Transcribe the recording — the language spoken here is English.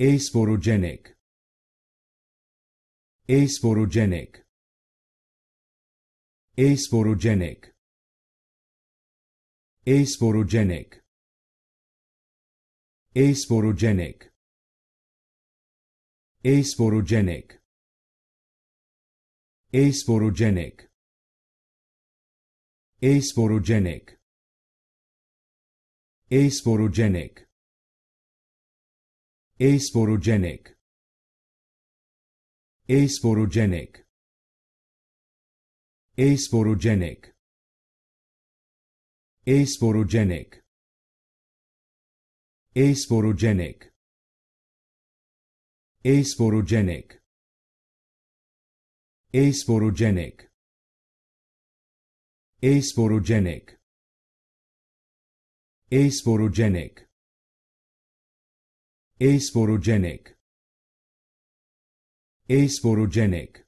Asporogenic Asporogenic Asporogenic Asporogenic Asporogenic Asporogenic Asporogenic Asporogenic Asporogenic Asporogenic Asporogenic Asporogenic Asporogenic Asporogenic Asporogenic Asporogenic Asporogenic Asporogenic Asporogenic Asporogenic